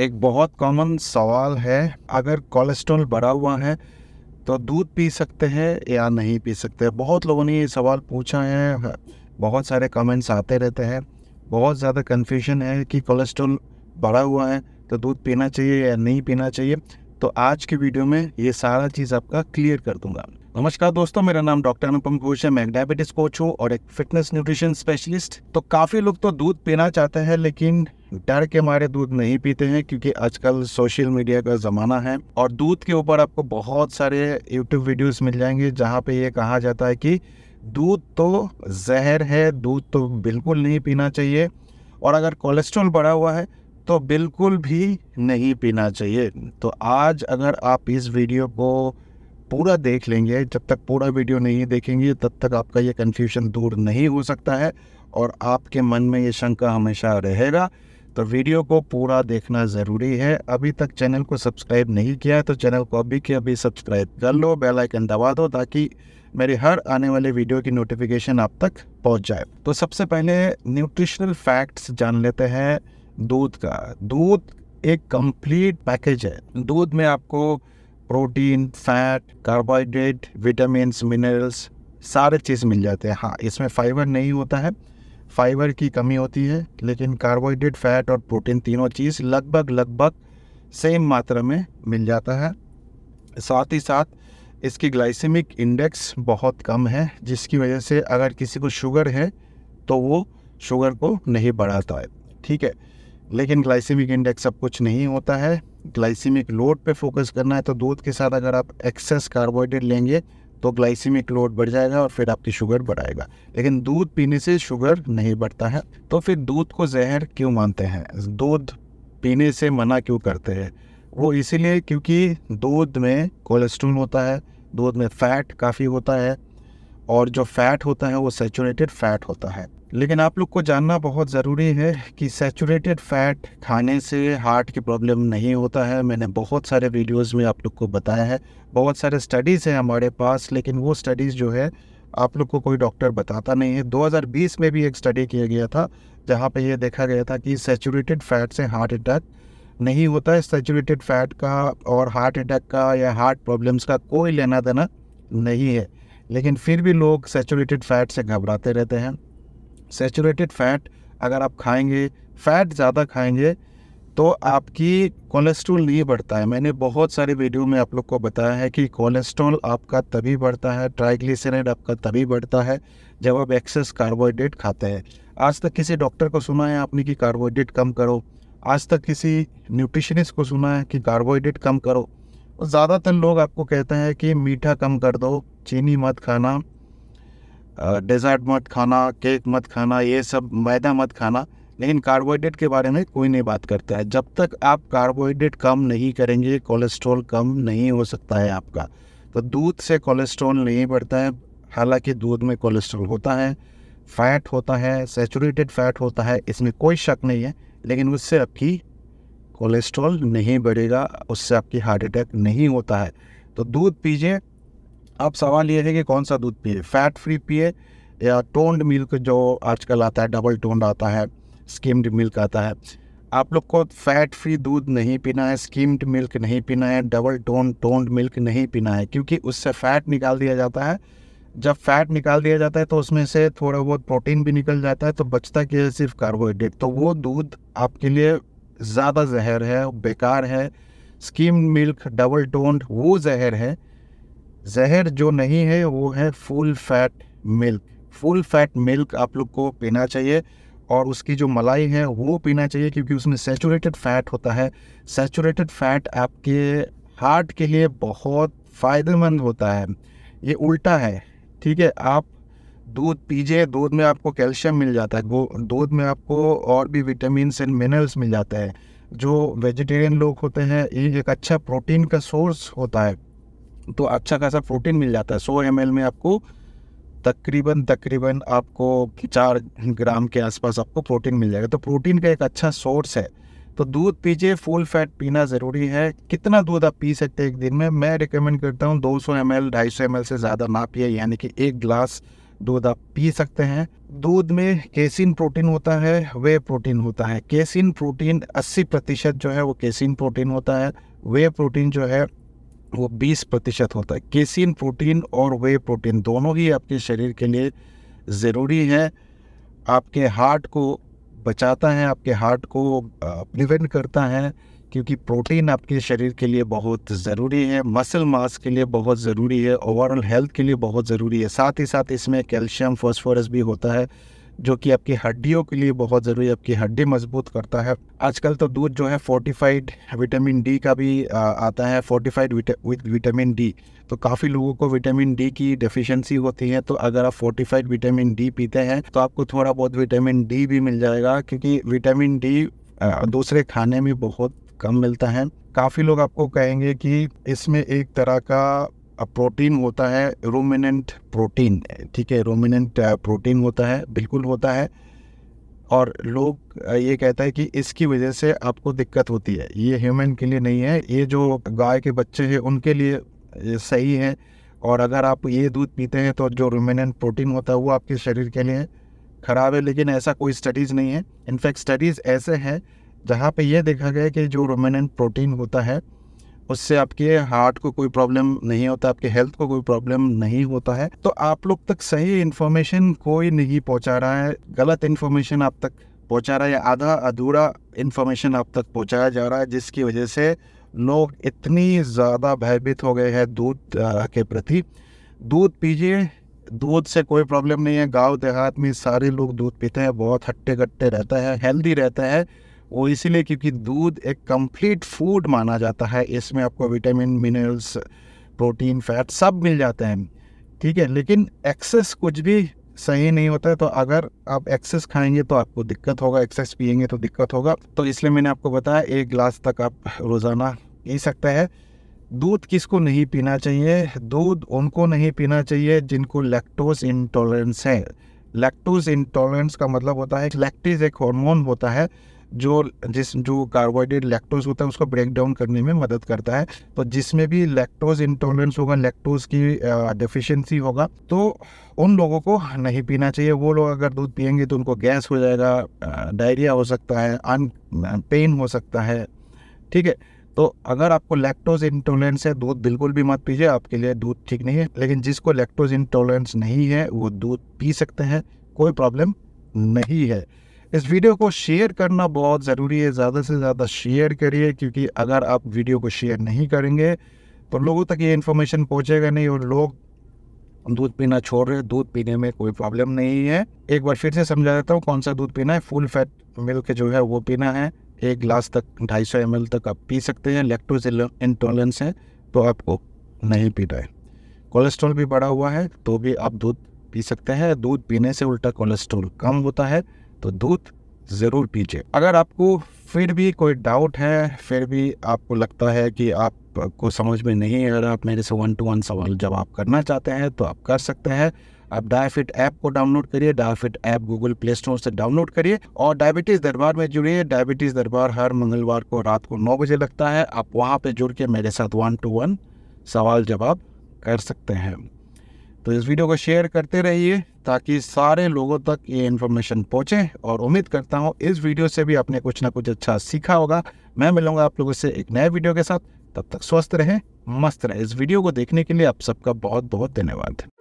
एक बहुत कॉमन सवाल है अगर कोलेस्ट्रॉल बढ़ा हुआ है तो दूध पी सकते हैं या नहीं पी सकते बहुत लोगों ने ये सवाल पूछा है बहुत सारे कमेंट्स आते रहते हैं बहुत ज़्यादा कन्फ्यूजन है कि कोलेस्ट्रॉल बढ़ा हुआ है तो दूध पीना चाहिए या नहीं पीना चाहिए तो आज के वीडियो में ये सारा चीज़ आपका क्लियर कर दूंगा नमस्कार दोस्तों मेरा नाम डॉक्टर अनुपम घोष है मैं डायबिटीज कोच हूँ और एक फिटनेस न्यूट्रिशन स्पेशलिस्ट तो काफ़ी लोग तो दूध पीना चाहते हैं लेकिन डर के मारे दूध नहीं पीते हैं क्योंकि आजकल सोशल मीडिया का ज़माना है और दूध के ऊपर आपको बहुत सारे यूट्यूब वीडियोस मिल जाएंगे जहाँ पे ये कहा जाता है कि दूध तो जहर है दूध तो बिल्कुल नहीं पीना चाहिए और अगर कोलेस्ट्रॉल बढ़ा हुआ है तो बिल्कुल भी नहीं पीना चाहिए तो आज अगर आप इस वीडियो को पूरा देख लेंगे जब तक पूरा वीडियो नहीं देखेंगे तब तक आपका ये कन्फ्यूजन दूर नहीं हो सकता है और आपके मन में ये शंका हमेशा रहेगा तो वीडियो को पूरा देखना ज़रूरी है अभी तक चैनल को सब्सक्राइब नहीं किया है तो चैनल को अभी के अभी सब्सक्राइब कर लो बेल आइकन दबा दो ताकि मेरे हर आने वाले वीडियो की नोटिफिकेशन आप तक पहुंच जाए तो सबसे पहले न्यूट्रिशनल फैक्ट्स जान लेते हैं दूध का दूध एक कंप्लीट पैकेज है दूध में आपको protein fat carbohydrate vitamin minerals सारे चीज़ मिल जाते हैं हाँ इसमें फाइबर नहीं होता है फाइबर की कमी होती है लेकिन कार्बोहाइड्रेट फैट और प्रोटीन तीनों चीज़ लगभग लगभग सेम मात्रा में मिल जाता है साथ ही साथ इसकी ग्लाइसेमिक इंडेक्स बहुत कम है जिसकी वजह से अगर किसी को शुगर है तो वो शुगर को नहीं बढ़ाता है ठीक है लेकिन ग्लाइसेमिक इंडेक्स सब कुछ नहीं होता है ग्लाइसेमिक लोड पे फोकस करना है तो दूध के साथ अगर आप एक्सेस कार्बोहाइड्रेट लेंगे तो ग्लाइसीमिक लोड बढ़ जाएगा और फिर आपकी शुगर बढ़ाएगा लेकिन दूध पीने से शुगर नहीं बढ़ता है तो फिर दूध को जहर क्यों मानते हैं दूध पीने से मना क्यों करते हैं वो इसीलिए क्योंकि दूध में कोलेस्ट्रोल होता है दूध में फ़ैट काफ़ी होता है और जो फैट होता है वो सेचुरेटेड फैट होता है लेकिन आप लोग को जानना बहुत ज़रूरी है कि सेचूरेटेड फैट खाने से हार्ट की प्रॉब्लम नहीं होता है मैंने बहुत सारे वीडियोस में आप लोग को बताया है बहुत सारे स्टडीज़ हैं हमारे पास लेकिन वो स्टडीज़ जो है आप लोग को कोई डॉक्टर बताता नहीं है 2020 में भी एक स्टडी किया गया था जहाँ पे ये देखा गया था कि सेचूरेटेड फैट से हार्ट अटैक नहीं होता है सेचूरेटेड फैट का और हार्ट अटैक का या हार्ट प्रॉब्लम्स का कोई लेना देना नहीं है लेकिन फिर भी लोग सेचूरेटेड फैट से घबराते रहते हैं सेचूरेटेड फैट अगर आप खाएंगे फैट ज़्यादा खाएंगे तो आपकी कोलेस्ट्रॉल नहीं बढ़ता है मैंने बहुत सारे वीडियो में आप लोग को बताया है कि कोलेस्ट्रॉल आपका तभी बढ़ता है ट्राइग्लिसराइड आपका तभी बढ़ता है जब आप एक्सेस कार्बोहाइड्रेट खाते हैं आज तक किसी डॉक्टर को सुना है आपने कि कार्बोहाइड्रेट कम करो आज तक किसी न्यूट्रिशनिस्ट को सुना है कि कार्बोहाइड्रेट कम करो ज़्यादातर लोग आपको कहते हैं कि मीठा कम कर दो चीनी मत खाना डेजर्ट मत खाना केक मत खाना ये सब मैदा मत खाना लेकिन कार्बोहाइड्रेट के बारे में कोई नहीं बात करता है जब तक आप कार्बोहाइड्रेट कम नहीं करेंगे कोलेस्ट्रॉल कम नहीं हो सकता है आपका तो दूध से कोलेस्ट्रॉल नहीं बढ़ता है हालांकि दूध में कोलेस्ट्रॉल होता है फैट होता है सेचुरेटेड फैट होता है इसमें कोई शक नहीं है लेकिन उससे आपकी कोलेस्ट्रॉल नहीं बढ़ेगा उससे आपकी हार्ट अटैक नहीं होता है तो दूध पीजिए अब सवाल ये है कि कौन सा दूध पिए फैट फ्री पिए या टोन्ड मिल्क जो आजकल आता है डबल टोन्ड आता है स्कीम्ड मिल्क आता है आप लोग को फैट फ्री दूध नहीं पीना है स्कीम्ड मिल्क नहीं पीना है डबल टोन टोन्ड मिल्क नहीं पीना है क्योंकि उससे फैट निकाल दिया जाता है जब फैट निकाल दिया जाता है तो उसमें से थोड़ा बहुत प्रोटीन भी निकल जाता है तो बचता क्या है सिर्फ कार्बोहाइड्रेट तो वो दूध आपके लिए ज़्यादा जहर है बेकार है स्कीम मिल्क डबल टोन्ड वो जहर है जहर जो नहीं है वो है full fat milk full fat milk आप लोग को पीना चाहिए और उसकी जो मलाई है वो पीना चाहिए क्योंकि उसमें सेचूरेटेड फैट होता है सेचूरेटेड फैट आपके हार्ट के लिए बहुत फ़ायदेमंद होता है ये उल्टा है ठीक है आप दूध पीजिए दूध में आपको कैल्शियम मिल जाता है वो दूध में आपको और भी विटामिन एंड मिनरल्स मिल जाता है जो वेजिटेरियन लोग होते हैं ये एक अच्छा प्रोटीन का सोर्स होता है तो अच्छा खासा प्रोटीन मिल जाता है सौ एम में आपको तकरीबन तकरीबन आपको चार ग्राम के आसपास आपको प्रोटीन मिल जाएगा तो प्रोटीन का एक अच्छा सोर्स है तो दूध पीजिए फुल फैट पीना ज़रूरी है कितना दूध आप पी सकते हैं एक दिन में मैं रिकमेंड करता हूँ 200 सौ एम एल ढाई से ज़्यादा ना पिए यानी कि एक ग्लास दूध आप पी सकते हैं दूध में केसिन प्रोटीन होता है वे प्रोटीन होता है केसिन प्रोटीन 80 प्रतिशत जो है वो केसिन प्रोटीन होता है वे प्रोटीन जो है वो 20 प्रतिशत होता है केसिन प्रोटीन और वे प्रोटीन दोनों ही आपके शरीर के लिए ज़रूरी है आपके हार्ट को बचाता है आपके हार्ट को प्रिवेंट करता है क्योंकि प्रोटीन आपके शरीर के लिए बहुत ज़रूरी है मसल मास के लिए बहुत ज़रूरी है ओवरऑल हेल्थ के लिए बहुत ज़रूरी है साथ ही साथ इसमें कैल्शियम फॉस्फोरस भी होता है जो कि आपकी हड्डियों के लिए बहुत ज़रूरी है आपकी हड्डी मजबूत करता है आजकल तो दूध जो है फोर्टिफाइड विटामिन डी का भी आ, आता है फोर्टिफाइड विट, विटामिन डी तो काफ़ी लोगों को विटामिन डी की डेफिशिएंसी होती है तो अगर आप फोर्टिफाइड विटामिन डी पीते हैं तो आपको थोड़ा बहुत विटामिन डी भी मिल जाएगा क्योंकि विटामिन डी दूसरे खाने में बहुत कम मिलता है काफ़ी लोग आपको कहेंगे कि इसमें एक तरह का प्रोटीन होता है रोमिनेंट प्रोटीन ठीक है रोमिनेंट प्रोटीन uh, होता है बिल्कुल होता है और लोग uh, ये कहता है कि इसकी वजह से आपको दिक्कत होती है ये ह्यूमन के लिए नहीं है ये जो गाय के बच्चे हैं उनके लिए सही है और अगर आप ये दूध पीते हैं तो जो रोमिनेंट प्रोटीन होता है वो आपके शरीर के लिए ख़राब है लेकिन ऐसा कोई स्टडीज़ नहीं है इनफैक्ट स्टडीज़ ऐसे हैं जहाँ पे ये देखा गया कि जो रोमिनेंट प्रोटीन होता है उससे आपके हार्ट को कोई प्रॉब्लम नहीं होता आपके हेल्थ को कोई प्रॉब्लम नहीं होता है तो आप लोग तक सही इन्फॉर्मेशन कोई नहीं पहुंचा रहा है गलत इन्फॉर्मेशन आप तक पहुंचा रहा है या आधा अधूरा इन्फॉर्मेशन आप तक पहुंचाया जा रहा है जिसकी वजह से लोग इतनी ज़्यादा भयभीत हो गए हैं दूध के प्रति दूध पीजिए दूध से कोई प्रॉब्लम नहीं है गांव देहात में सारे लोग दूध पीते हैं बहुत हट्टे कट्टे रहता है हेल्दी रहता है वो इसीलिए क्योंकि दूध एक कंप्लीट फूड माना जाता है इसमें आपको विटामिन मिनरल्स प्रोटीन फैट सब मिल जाते हैं ठीक है लेकिन एक्सेस कुछ भी सही नहीं होता है तो अगर आप एक्सेस खाएंगे तो आपको दिक्कत होगा एक्सेस पियेंगे तो दिक्कत होगा तो इसलिए मैंने आपको बताया एक गिलास तक आप रोज़ाना पी सकते हैं दूध किसको नहीं पीना चाहिए दूध उनको नहीं पीना चाहिए जिनको लैक्टोज इंटॉलरेंस है लैक्टोज इंटॉलरेंस का मतलब होता है लैक्टिज एक हार्मोन होता है जो जिस जो कार्बोहाइड्रेट लैक्टोज होता है उसको ब्रेक डाउन करने में मदद करता है तो जिसमें भी लैक्टोज इंटॉलरेंस होगा लैक्टोज की डिफिशेंसी होगा तो उन लोगों को नहीं पीना चाहिए वो लोग अगर दूध पियेंगे तो उनको गैस हो जाएगा डायरिया हो सकता है अन पेन हो सकता है ठीक है तो अगर आपको लैक्टोज इंटॉलरेंस है दूध बिल्कुल भी मत पीजिए आपके लिए दूध ठीक नहीं है लेकिन जिसको लैक्टोज इंटॉलरेंस नहीं है वो दूध पी सकते हैं कोई प्रॉब्लम नहीं है इस वीडियो को शेयर करना बहुत ज़रूरी है ज़्यादा से ज़्यादा शेयर करिए क्योंकि अगर आप वीडियो को शेयर नहीं करेंगे तो लोगों तक ये इन्फॉर्मेशन पहुँचेगा नहीं और लोग दूध पीना छोड़ रहे दूध पीने में कोई प्रॉब्लम नहीं है एक बार फिर से समझा देता हूँ कौन सा दूध पीना है फुल फैट मिल्क जो है वो पीना है एक ग्लास तक ढाई सौ एम तक आप पी सकते हैं लेक्टोज इंटॉलरेंस है तो आपको नहीं पीना है कोलेस्ट्रॉल भी बढ़ा हुआ है तो भी आप दूध पी सकते हैं दूध पीने से उल्टा कोलेस्ट्रॉल कम होता है तो दूध ज़रूर पीजिए अगर आपको फिर भी कोई डाउट है फिर भी आपको लगता है कि आपको समझ में नहीं अगर आप मेरे से वन टू वन सवाल जवाब करना चाहते हैं तो आप कर सकते हैं आप डायफिट ऐप को डाउनलोड करिए Diafit app Google Play Store से डाउनलोड करिए और डायबिटीज़ दरबार में जुड़िए डायबिटीज़ दरबार हर मंगलवार को रात को नौ बजे लगता है आप वहाँ पर जुड़ के मेरे साथ वन टू वन सवाल जवाब कर सकते हैं तो इस वीडियो को शेयर करते रहिए ताकि सारे लोगों तक ये इन्फॉर्मेशन पहुँचे और उम्मीद करता हूँ इस वीडियो से भी आपने कुछ ना कुछ अच्छा सीखा होगा मैं मिलूँगा आप लोगों से एक नए वीडियो के साथ तब तक स्वस्थ रहें मस्त रहें इस वीडियो को देखने के लिए आप सबका बहुत बहुत धन्यवाद